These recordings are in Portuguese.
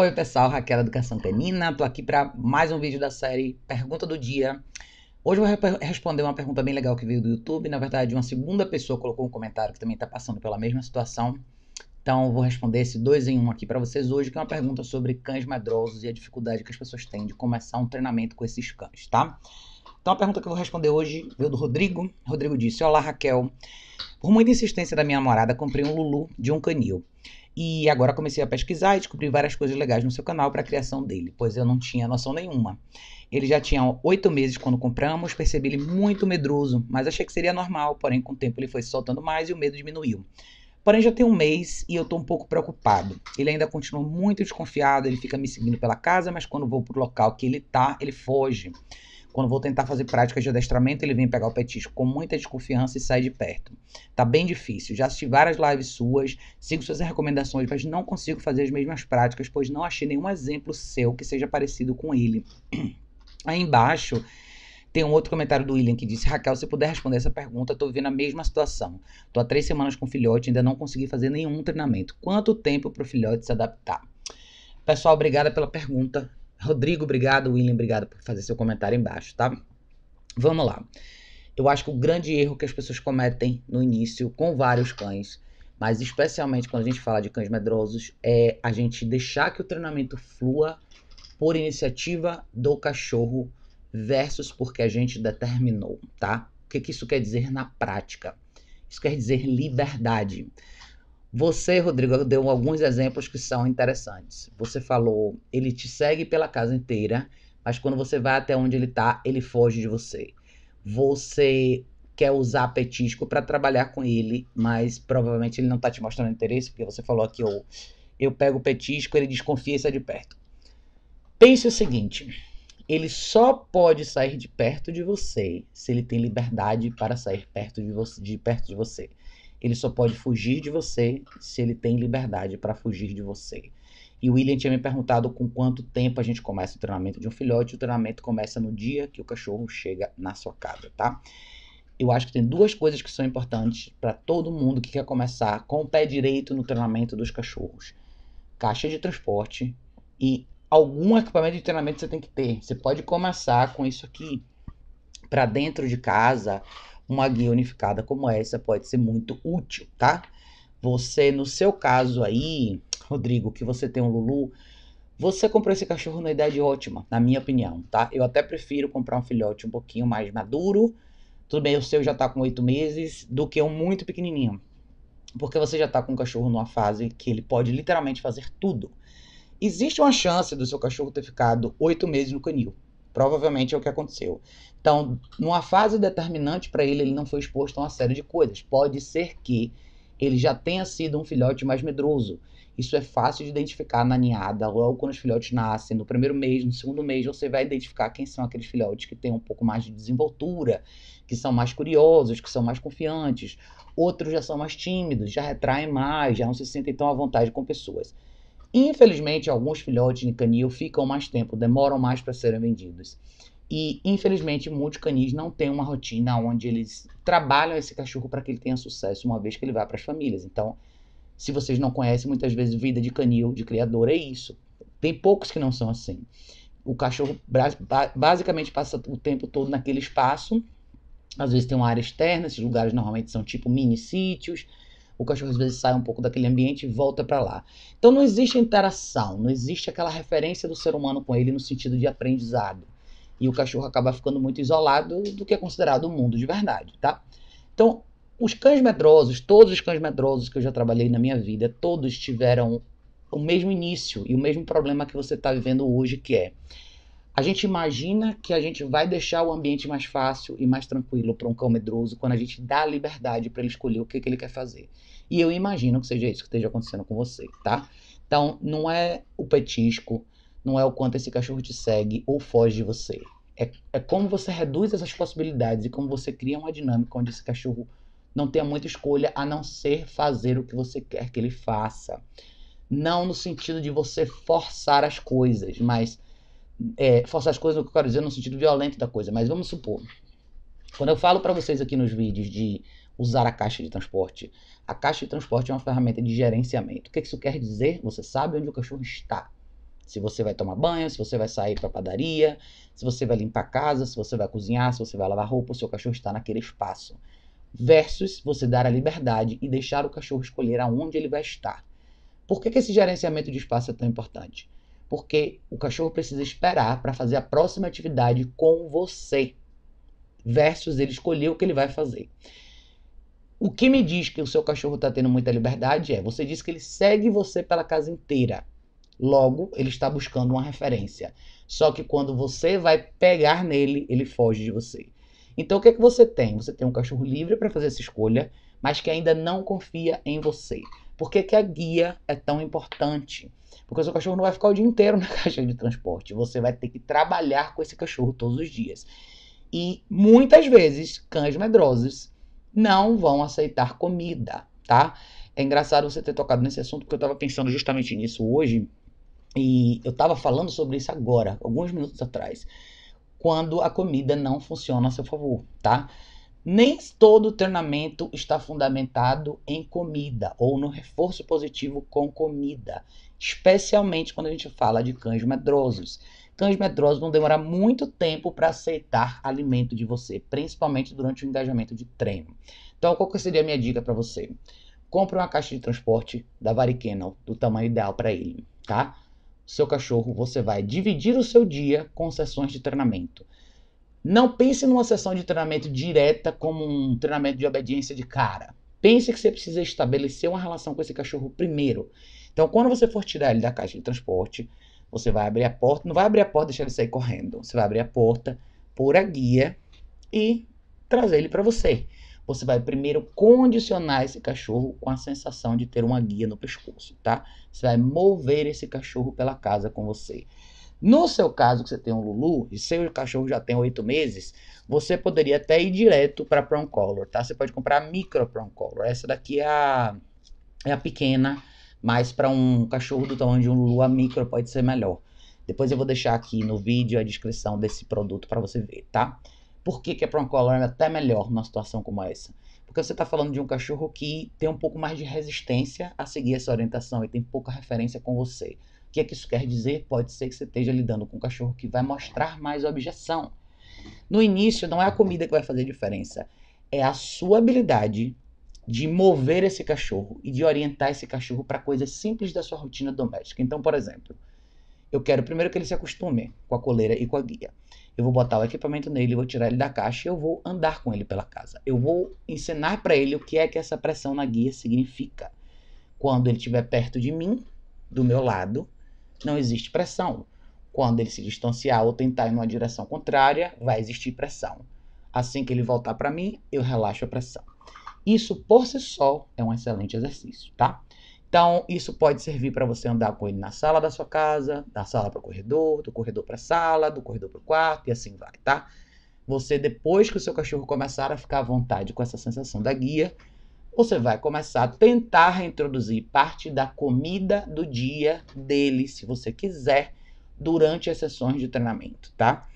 Oi, pessoal, Raquel Educação Canina. Tô aqui para mais um vídeo da série Pergunta do Dia. Hoje eu vou responder uma pergunta bem legal que veio do YouTube. Na verdade, uma segunda pessoa colocou um comentário que também está passando pela mesma situação. Então, vou responder esse dois em um aqui para vocês hoje, que é uma pergunta sobre cães medrosos e a dificuldade que as pessoas têm de começar um treinamento com esses cães, tá? Então, a pergunta que eu vou responder hoje veio do Rodrigo. Rodrigo disse: Olá, Raquel. Por muita insistência da minha namorada, comprei um Lulu de um canil. E agora comecei a pesquisar e descobri várias coisas legais no seu canal para a criação dele, pois eu não tinha noção nenhuma. Ele já tinha oito meses quando compramos, percebi ele muito medroso, mas achei que seria normal, porém com o tempo ele foi se soltando mais e o medo diminuiu. Porém, já tem um mês e eu estou um pouco preocupado. Ele ainda continua muito desconfiado, ele fica me seguindo pela casa, mas quando vou pro local que ele está, ele foge. Quando vou tentar fazer práticas de adestramento, ele vem pegar o petisco com muita desconfiança e sai de perto. Tá bem difícil. Já assisti várias lives suas, sigo suas recomendações, mas não consigo fazer as mesmas práticas, pois não achei nenhum exemplo seu que seja parecido com ele. Aí embaixo tem um outro comentário do William que disse: Raquel, se puder responder essa pergunta, estou vivendo a mesma situação. Estou há três semanas com o filhote, ainda não consegui fazer nenhum treinamento. Quanto tempo para o filhote se adaptar? Pessoal, obrigada pela pergunta. Rodrigo, obrigado. William, obrigado por fazer seu comentário embaixo, tá? Vamos lá. Eu acho que o grande erro que as pessoas cometem no início com vários cães, mas especialmente quando a gente fala de cães medrosos, é a gente deixar que o treinamento flua por iniciativa do cachorro versus porque a gente determinou, tá? O que, que isso quer dizer na prática? Isso quer dizer liberdade. Você, Rodrigo, deu alguns exemplos que são interessantes. Você falou, ele te segue pela casa inteira, mas quando você vai até onde ele está, ele foge de você. Você quer usar petisco para trabalhar com ele, mas provavelmente ele não está te mostrando interesse, porque você falou aqui, eu, eu pego o petisco, ele desconfia e sai de perto. Pense o seguinte, ele só pode sair de perto de você se ele tem liberdade para sair perto de, você, de perto de você. Ele só pode fugir de você se ele tem liberdade para fugir de você. E o William tinha me perguntado com quanto tempo a gente começa o treinamento de um filhote. O treinamento começa no dia que o cachorro chega na sua casa, tá? Eu acho que tem duas coisas que são importantes para todo mundo que quer começar com o pé direito no treinamento dos cachorros: caixa de transporte e algum equipamento de treinamento você tem que ter. Você pode começar com isso aqui para dentro de casa uma guia unificada como essa pode ser muito útil, tá? Você, no seu caso aí, Rodrigo, que você tem um Lulu, você comprou esse cachorro na idade ótima, na minha opinião, tá? Eu até prefiro comprar um filhote um pouquinho mais maduro, tudo bem, o seu já tá com oito meses, do que um muito pequenininho. Porque você já tá com o cachorro numa fase que ele pode literalmente fazer tudo. Existe uma chance do seu cachorro ter ficado oito meses no canil, Provavelmente é o que aconteceu. Então, numa fase determinante para ele, ele não foi exposto a uma série de coisas. Pode ser que ele já tenha sido um filhote mais medroso. Isso é fácil de identificar na ninhada, logo quando os filhotes nascem, no primeiro mês, no segundo mês, você vai identificar quem são aqueles filhotes que têm um pouco mais de desenvoltura, que são mais curiosos, que são mais confiantes. Outros já são mais tímidos, já retraem mais, já não se sentem tão à vontade com pessoas. Infelizmente, alguns filhotes de canil ficam mais tempo, demoram mais para serem vendidos. E, infelizmente, muitos canis não têm uma rotina onde eles trabalham esse cachorro para que ele tenha sucesso, uma vez que ele vai para as famílias. Então, se vocês não conhecem, muitas vezes vida de canil, de criador, é isso. Tem poucos que não são assim. O cachorro basicamente passa o tempo todo naquele espaço. Às vezes tem uma área externa, esses lugares normalmente são tipo mini sítios o cachorro às vezes sai um pouco daquele ambiente e volta para lá. Então não existe interação, não existe aquela referência do ser humano com ele no sentido de aprendizado. E o cachorro acaba ficando muito isolado do que é considerado o um mundo de verdade, tá? Então, os cães medrosos, todos os cães medrosos que eu já trabalhei na minha vida, todos tiveram o mesmo início e o mesmo problema que você está vivendo hoje, que é a gente imagina que a gente vai deixar o ambiente mais fácil e mais tranquilo para um cão medroso quando a gente dá a liberdade para ele escolher o que, que ele quer fazer. E eu imagino que seja isso que esteja acontecendo com você, tá? Então, não é o petisco, não é o quanto esse cachorro te segue ou foge de você. É, é como você reduz essas possibilidades e como você cria uma dinâmica onde esse cachorro não tenha muita escolha a não ser fazer o que você quer que ele faça. Não no sentido de você forçar as coisas, mas é, forçar as coisas, o que eu quero dizer no sentido violento da coisa, mas vamos supor. Quando eu falo para vocês aqui nos vídeos de usar a caixa de transporte, a caixa de transporte é uma ferramenta de gerenciamento. O que isso quer dizer? Você sabe onde o cachorro está. Se você vai tomar banho, se você vai sair para padaria, se você vai limpar a casa, se você vai cozinhar, se você vai lavar roupa, o seu cachorro está naquele espaço. Versus você dar a liberdade e deixar o cachorro escolher aonde ele vai estar. Por que, que esse gerenciamento de espaço é tão importante? porque o cachorro precisa esperar para fazer a próxima atividade com você, versus ele escolher o que ele vai fazer. O que me diz que o seu cachorro está tendo muita liberdade é você diz que ele segue você pela casa inteira. Logo, ele está buscando uma referência. Só que quando você vai pegar nele, ele foge de você. Então, o que é que você tem? Você tem um cachorro livre para fazer essa escolha, mas que ainda não confia em você. Por que, que a guia é tão importante? Porque o seu cachorro não vai ficar o dia inteiro na caixa de transporte. Você vai ter que trabalhar com esse cachorro todos os dias. E muitas vezes, cães medrosos não vão aceitar comida, tá? É engraçado você ter tocado nesse assunto, porque eu estava pensando justamente nisso hoje. E eu estava falando sobre isso agora, alguns minutos atrás. Quando a comida não funciona a seu favor, tá? Nem todo treinamento está fundamentado em comida ou no reforço positivo com comida, especialmente quando a gente fala de cães medrosos. Cães medrosos vão demorar muito tempo para aceitar alimento de você, principalmente durante o engajamento de treino. Então, qual seria a minha dica para você? Compre uma caixa de transporte da Varickenal do tamanho ideal para ele, tá? Seu cachorro, você vai dividir o seu dia com sessões de treinamento. Não pense numa sessão de treinamento direta como um treinamento de obediência de cara. Pense que você precisa estabelecer uma relação com esse cachorro primeiro. Então, quando você for tirar ele da caixa de transporte, você vai abrir a porta, não vai abrir a porta e deixar ele sair correndo. Você vai abrir a porta, pôr a guia e trazer ele para você. Você vai primeiro condicionar esse cachorro com a sensação de ter uma guia no pescoço, tá? Você vai mover esse cachorro pela casa com você. No seu caso, que você tem um Lulu e seu cachorro já tem oito meses, você poderia até ir direto para Prong Color, tá? Você pode comprar a Micro Prong Color. Essa daqui é a, é a pequena, mas para um cachorro do tamanho de um Lulu, a Micro pode ser melhor. Depois eu vou deixar aqui no vídeo a descrição desse produto para você ver, tá? Por que, que a Prong Color é até melhor numa situação como essa? Porque você está falando de um cachorro que tem um pouco mais de resistência a seguir essa orientação e tem pouca referência com você. O que é que isso quer dizer? Pode ser que você esteja lidando com um cachorro que vai mostrar mais objeção. No início, não é a comida que vai fazer diferença, é a sua habilidade de mover esse cachorro e de orientar esse cachorro para coisas simples da sua rotina doméstica. Então, por exemplo, eu quero primeiro que ele se acostume com a coleira e com a guia. Eu vou botar o equipamento nele, vou tirar ele da caixa e eu vou andar com ele pela casa. Eu vou ensinar para ele o que é que essa pressão na guia significa. Quando ele estiver perto de mim, do meu lado, não existe pressão. Quando ele se distanciar ou tentar ir numa direção contrária, vai existir pressão. Assim que ele voltar para mim, eu relaxo a pressão. Isso por si só é um excelente exercício, tá? Então, isso pode servir para você andar com ele na sala da sua casa, da sala para o corredor, do corredor para a sala, do corredor para o quarto e assim vai, tá? Você, depois que o seu cachorro começar a ficar à vontade com essa sensação da guia, você vai começar a tentar introduzir parte da comida do dia dele, se você quiser, durante as sessões de treinamento, tá?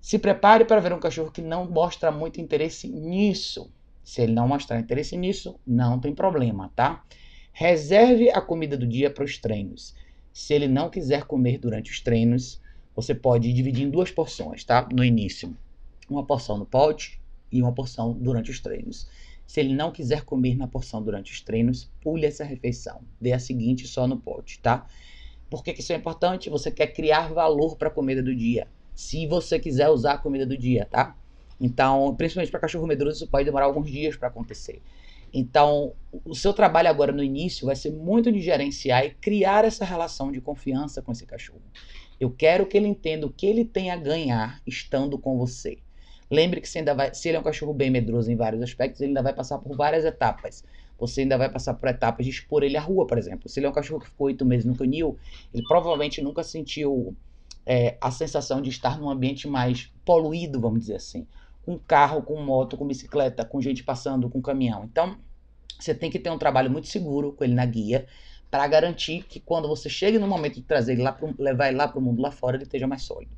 Se prepare para ver um cachorro que não mostra muito interesse nisso. Se ele não mostrar interesse nisso, não tem problema, tá? Reserve a comida do dia para os treinos. Se ele não quiser comer durante os treinos, você pode dividir em duas porções, tá? No início, uma porção no pote e uma porção durante os treinos. Se ele não quiser comer na porção durante os treinos, pule essa refeição. Dê a seguinte só no pote, tá? Por que, que isso é importante? Você quer criar valor para a comida do dia. Se você quiser usar a comida do dia, tá? Então, principalmente para cachorro medroso, isso pode demorar alguns dias para acontecer. Então, o seu trabalho agora no início vai ser muito de gerenciar e criar essa relação de confiança com esse cachorro. Eu quero que ele entenda o que ele tem a ganhar estando com você. Lembre que você ainda vai, se ele é um cachorro bem medroso em vários aspectos, ele ainda vai passar por várias etapas. Você ainda vai passar por etapas de expor ele à rua, por exemplo. Se ele é um cachorro que ficou oito meses no canil, ele provavelmente nunca sentiu é, a sensação de estar num ambiente mais poluído, vamos dizer assim. Com carro, com moto, com bicicleta, com gente passando, com caminhão. Então, você tem que ter um trabalho muito seguro com ele na guia para garantir que quando você chegue no momento de trazer ele lá, pro, levar ele lá para o mundo lá fora, ele esteja mais sólido.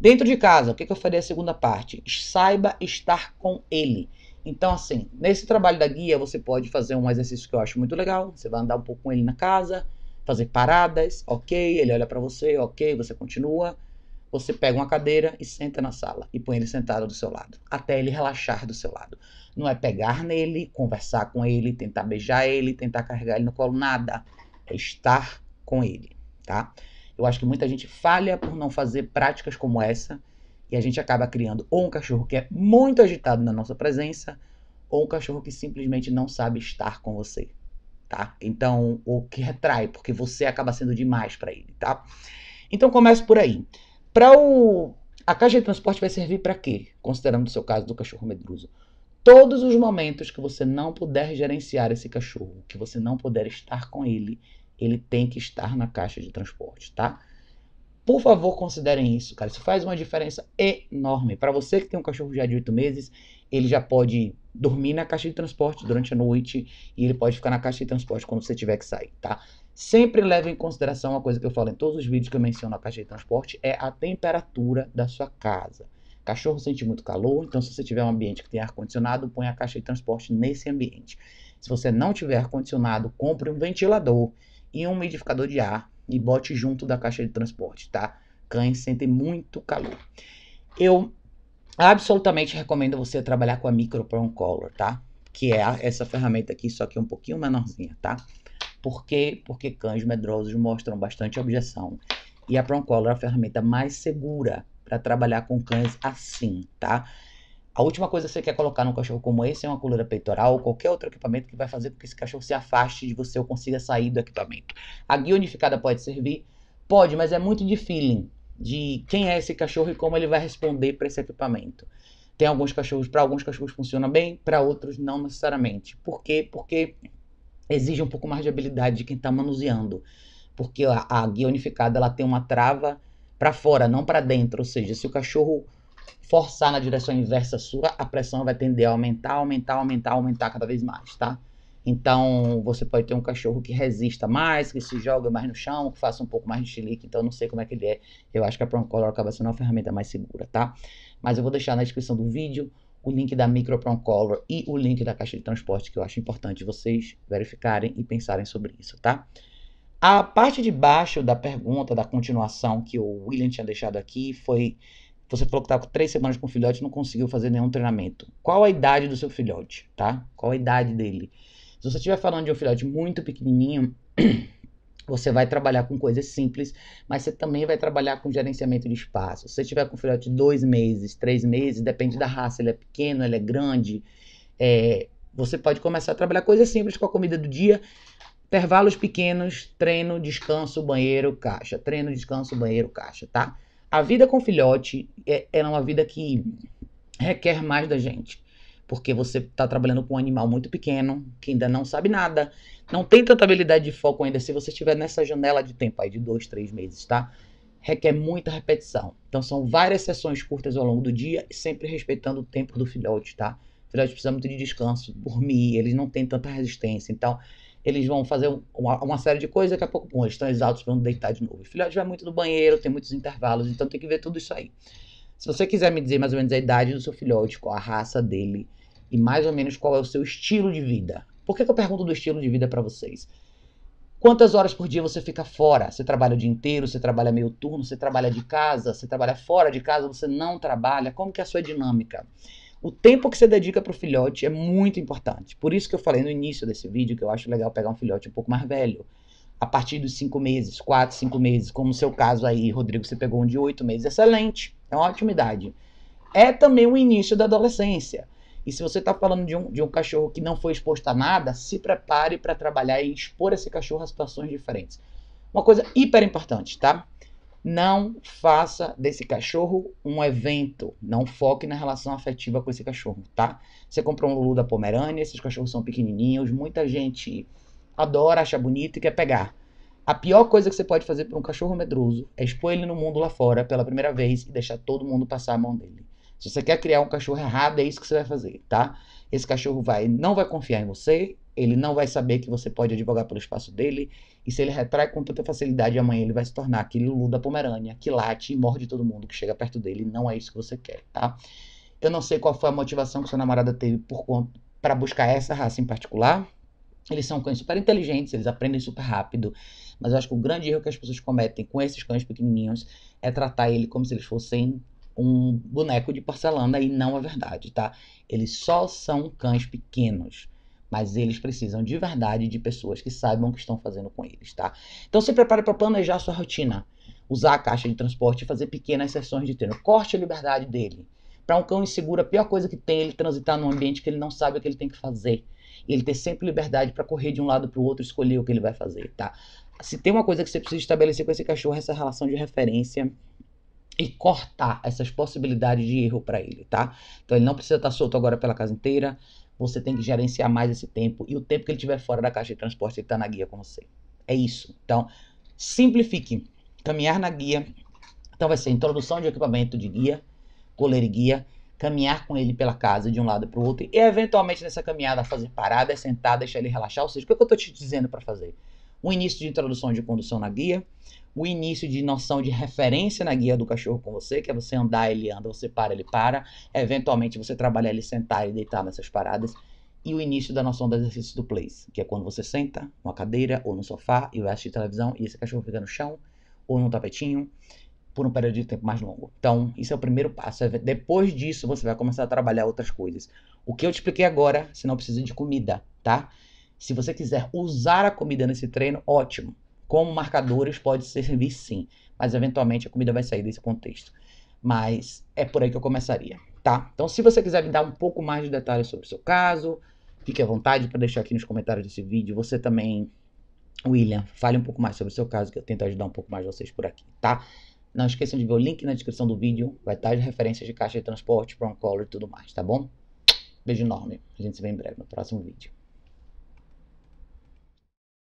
Dentro de casa, o que, que eu faria a segunda parte? Saiba estar com ele. Então, assim, nesse trabalho da guia, você pode fazer um exercício que eu acho muito legal. Você vai andar um pouco com ele na casa, fazer paradas, ok. Ele olha para você, ok. Você continua. Você pega uma cadeira e senta na sala e põe ele sentado do seu lado, até ele relaxar do seu lado. Não é pegar nele, conversar com ele, tentar beijar ele, tentar carregar ele no colo, nada. É estar com ele, tá? Eu acho que muita gente falha por não fazer práticas como essa e a gente acaba criando ou um cachorro que é muito agitado na nossa presença ou um cachorro que simplesmente não sabe estar com você, tá? Então, o que retrai, porque você acaba sendo demais para ele, tá? Então, começa por aí. Para o a caixa de transporte vai servir para quê? Considerando o seu caso do cachorro medroso. Todos os momentos que você não puder gerenciar esse cachorro, que você não puder estar com ele, ele tem que estar na caixa de transporte, tá? Por favor, considerem isso, cara. Isso faz uma diferença enorme. Para você que tem um cachorro já de 8 meses, ele já pode dormir na caixa de transporte durante a noite e ele pode ficar na caixa de transporte quando você tiver que sair, tá? Sempre leve em consideração uma coisa que eu falo em todos os vídeos que eu menciono na caixa de transporte, é a temperatura da sua casa. Cachorro sente muito calor, então se você tiver um ambiente que tem ar-condicionado, põe a caixa de transporte nesse ambiente. Se você não tiver ar-condicionado, compre um ventilador e um umidificador de ar e bote junto da caixa de transporte, tá? Cães sentem muito calor. Eu absolutamente recomendo você trabalhar com a micro Micropron Color, tá? Que é a, essa ferramenta aqui, só que um pouquinho menorzinha, tá? Por quê? Porque cães medrosos mostram bastante objeção. E a Color é a ferramenta mais segura para trabalhar com cães assim, tá? A última coisa que você quer colocar num cachorro como esse é uma coluna peitoral ou qualquer outro equipamento que vai fazer com que esse cachorro se afaste de você ou consiga sair do equipamento. A guia unificada pode servir? Pode, mas é muito de feeling, de quem é esse cachorro e como ele vai responder para esse equipamento. Tem alguns cachorros, para alguns cachorros funciona bem, para outros não necessariamente. Por quê? Porque exige um pouco mais de habilidade de quem está manuseando. Porque a, a guia unificada ela tem uma trava para fora, não para dentro, ou seja, se o cachorro forçar na direção inversa sua, a pressão vai tender a aumentar, aumentar, aumentar, aumentar cada vez mais, tá? Então, você pode ter um cachorro que resista mais, que se joga mais no chão, que faça um pouco mais de chilique. Então, não sei como é que ele é. Eu acho que a Proncolor acaba sendo uma ferramenta mais segura, tá? Mas eu vou deixar na descrição do vídeo o link da Micro Proncolor e o link da caixa de transporte, que eu acho importante vocês verificarem e pensarem sobre isso, tá? A parte de baixo da pergunta, da continuação que o William tinha deixado aqui, foi você falou que estava tá com três semanas com o filhote e não conseguiu fazer nenhum treinamento. Qual a idade do seu filhote, tá? Qual a idade dele? Se você estiver falando de um filhote muito pequenininho, você vai trabalhar com coisas simples, mas você também vai trabalhar com gerenciamento de espaço. Se você tiver com um filhote de dois meses, três meses, depende da raça, ele é pequeno, ele é grande, é, você pode começar a trabalhar coisas simples com a comida do dia, intervalos pequenos, treino, descanso, banheiro, caixa, treino, descanso, banheiro, caixa, tá? A vida com filhote é, é uma vida que requer mais da gente. Porque você está trabalhando com um animal muito pequeno, que ainda não sabe nada, não tem tanta habilidade de foco ainda. Se você estiver nessa janela de tempo aí de dois, três meses, tá? Requer muita repetição. Então são várias sessões curtas ao longo do dia, sempre respeitando o tempo do filhote, tá? O filhote precisa muito de descanso, dormir, eles não têm tanta resistência. Então, eles vão fazer uma, uma, série de coisas, daqui a pouco, bom, eles estão para vão deitar de novo. O filhote vai muito no banheiro, tem muitos intervalos, então tem que ver tudo isso aí. Se você quiser me dizer mais ou menos a idade do seu filhote, qual a raça dele e mais ou menos qual é o seu estilo de vida. Por que, que eu pergunto do estilo de vida para vocês? Quantas horas por dia você fica fora? Você trabalha o dia inteiro, você trabalha meio turno, você trabalha de casa, você trabalha fora de casa, você não trabalha? Como que é a sua dinâmica? O tempo que você dedica para o filhote é muito importante. Por isso que eu falei no início desse vídeo que eu acho legal pegar um filhote um pouco mais velho. A partir dos cinco meses, quatro, cinco meses, como o seu caso aí, Rodrigo, você pegou um de oito meses, excelente, é uma ótima idade. É também o início da adolescência. E se você está falando de um, de um cachorro que não foi exposto a nada, se prepare para trabalhar e expor esse cachorro a situações diferentes. Uma coisa hiper importante, tá? Não faça desse cachorro um evento. Não foque na relação afetiva com esse cachorro, tá? Você comprou um Lulu da Pomerânia, esses cachorros são pequenininhos, muita gente adora, acha bonito e quer pegar. A pior coisa que você pode fazer para um cachorro medroso é expor ele no mundo lá fora pela primeira vez e deixar todo mundo passar a mão dele. Se você quer criar um cachorro errado, é isso que você vai fazer, tá? Esse cachorro vai não vai confiar em você, ele não vai saber que você pode advogar pelo espaço dele, e se ele retrai com tanta facilidade, amanhã ele vai se tornar aquele Lulu da Pomerânia, que late e morde todo mundo que chega perto dele, não é isso que você quer, tá? Eu não sei qual foi a motivação que sua namorada teve por para buscar essa raça em particular. Eles são cães super inteligentes, eles aprendem super rápido, mas eu acho que o grande erro que as pessoas cometem com esses cães pequenininhos é tratar ele como se eles fossem um boneco de porcelana e não é verdade, tá? Eles só são cães pequenos mas eles precisam de verdade de pessoas que saibam o que estão fazendo com eles, tá? Então se prepare para planejar a sua rotina, usar a caixa de transporte e fazer pequenas sessões de treino. Corte a liberdade dele. Para um cão inseguro, a pior coisa que tem é ele transitar num ambiente que ele não sabe o que ele tem que fazer. Ele ter sempre liberdade para correr de um lado para o outro, escolher o que ele vai fazer, tá? Se tem uma coisa que você precisa estabelecer com esse cachorro, é essa relação de referência e cortar essas possibilidades de erro para ele, tá? Então ele não precisa estar tá solto agora pela casa inteira você tem que gerenciar mais esse tempo e o tempo que ele estiver fora da caixa de transporte, ele está na guia com você. É isso. Então, simplifique. Caminhar na guia. Então, vai ser introdução de equipamento de guia, coleira e guia, caminhar com ele pela casa de um lado para o outro e, eventualmente, nessa caminhada, fazer paradas, sentar, deixar ele relaxar. Ou seja, o que, é que eu estou te dizendo para fazer? o início de introdução de condução na guia, o início de noção de referência na guia do cachorro com você, que é você andar, ele anda, você para, ele para, eventualmente você trabalhar ele sentar e deitar nessas paradas, e o início da noção do exercício do place, que é quando você senta numa cadeira ou no sofá e vai assistir televisão e esse cachorro fica no chão ou num tapetinho por um período de tempo mais longo. Então, isso é o primeiro passo. Depois disso, você vai começar a trabalhar outras coisas. O que eu te expliquei agora, você não precisa de comida, tá? Se você quiser usar a comida nesse treino, ótimo. Como marcadores pode servir sim, mas eventualmente a comida vai sair desse contexto. Mas é por aí que eu começaria, tá? Então, se você quiser me dar um pouco mais de detalhes sobre o seu caso, fique à vontade para deixar aqui nos comentários desse vídeo. Você também, William, fale um pouco mais sobre o seu caso, que eu tento ajudar um pouco mais vocês por aqui, tá? Não esqueçam de ver o link na descrição do vídeo, vai estar as referências de caixa de transporte, prong color e tudo mais, tá bom? Beijo enorme, a gente se vê em breve no próximo vídeo.